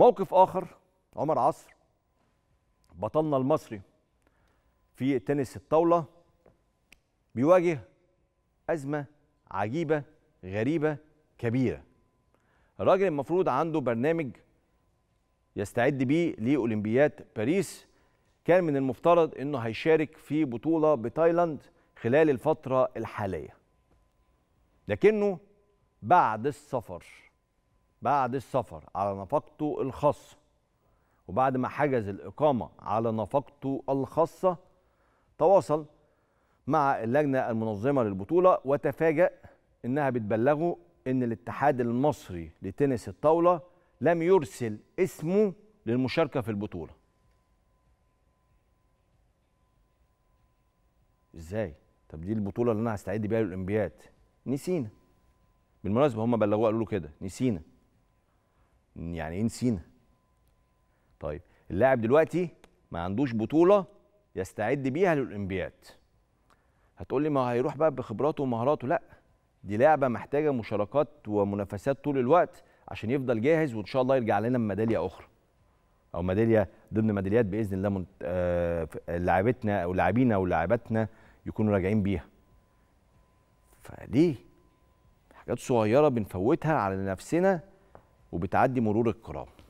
موقف اخر عمر عصر بطلنا المصري في تنس الطاوله بيواجه ازمه عجيبه غريبه كبيره الراجل المفروض عنده برنامج يستعد بيه لاولمبياد باريس كان من المفترض انه هيشارك في بطوله بتايلاند خلال الفتره الحاليه لكنه بعد السفر بعد السفر على نفقته الخاصة وبعد ما حجز الإقامة على نفقته الخاصة تواصل مع اللجنة المنظمة للبطولة وتفاجأ إنها بتبلغه إن الاتحاد المصري لتنس الطاولة لم يرسل اسمه للمشاركة في البطولة ازاي طب دي البطوله اللي انا هستعد بيها للاولمبياد نسينا بالمناسبه هم بلغوه قالوا له كده نسينا يعني ايه نسينا طيب اللاعب دلوقتي ما عندوش بطوله يستعد بيها للاولمبياد هتقول لي ما هيروح بقى بخبراته ومهاراته لا دي لعبه محتاجه مشاركات ومنافسات طول الوقت عشان يفضل جاهز وان شاء الله يرجع لنا بميداليه اخرى او ميداليه ضمن ميداليات باذن الله من... آه... لاعبتنا او لاعبينا او يكونوا راجعين بيها فليه حاجات صغيره بنفوتها على نفسنا وبتعدي مرور الكرام